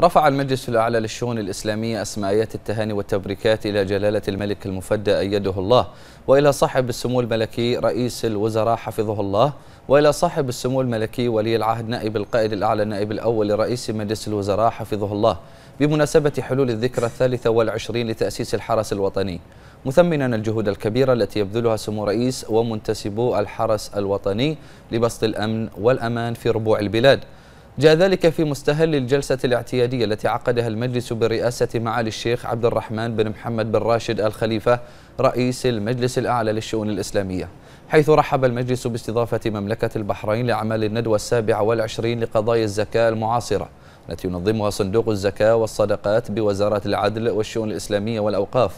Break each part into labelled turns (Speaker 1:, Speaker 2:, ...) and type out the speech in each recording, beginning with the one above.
Speaker 1: رفع المجلس الأعلى للشؤون الإسلامية أسمائيات التهاني والتبريكات إلى جلالة الملك المفدى أيده الله وإلى صاحب السمو الملكي رئيس الوزراء حفظه الله وإلى صاحب السمو الملكي ولي العهد نائب القائد الأعلى النائب الأول لرئيس مجلس الوزراء حفظه الله بمناسبة حلول الذكرى الثالثة والعشرين لتأسيس الحرس الوطني مثمنا الجهود الكبيرة التي يبذلها سمو رئيس ومنتسبو الحرس الوطني لبسط الأمن والأمان في ربوع البلاد جاء ذلك في مستهل الجلسة الاعتيادية التي عقدها المجلس برئاسة معالي الشيخ عبد الرحمن بن محمد بن راشد الخليفة رئيس المجلس الأعلى للشؤون الإسلامية حيث رحب المجلس باستضافة مملكة البحرين لأعمال الندوة السابعة والعشرين لقضايا الزكاة المعاصرة التي ينظمها صندوق الزكاة والصدقات بوزارة العدل والشؤون الإسلامية والأوقاف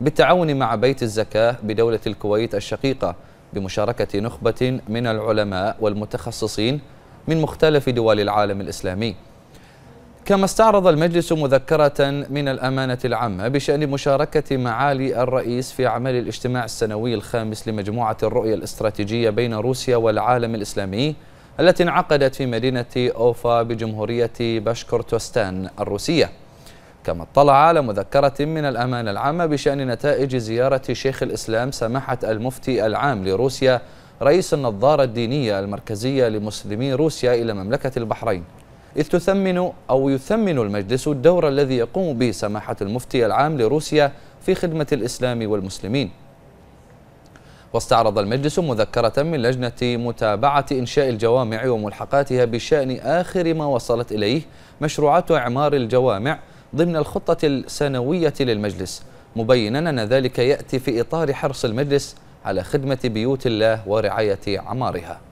Speaker 1: بالتعاون مع بيت الزكاة بدولة الكويت الشقيقة بمشاركة نخبة من العلماء والمتخصصين من مختلف دول العالم الإسلامي كما استعرض المجلس مذكرة من الأمانة العامة بشأن مشاركة معالي الرئيس في أعمال الاجتماع السنوي الخامس لمجموعة الرؤية الاستراتيجية بين روسيا والعالم الإسلامي التي انعقدت في مدينة أوفا بجمهورية باشكورتوستان الروسية كما اطلع على مذكرة من الأمانة العامة بشأن نتائج زيارة شيخ الإسلام سماحة المفتي العام لروسيا رئيس النظارة الدينية المركزية لمسلمي روسيا إلى مملكة البحرين إذ تثمن أو يثمن المجلس الدور الذي يقوم به سماحة المفتي العام لروسيا في خدمة الإسلام والمسلمين واستعرض المجلس مذكرة من لجنة متابعة إنشاء الجوامع وملحقاتها بشأن آخر ما وصلت إليه مشروعات إعمار الجوامع ضمن الخطة السنوية للمجلس مبينا أن ذلك يأتي في إطار حرص المجلس على خدمة بيوت الله ورعاية عمارها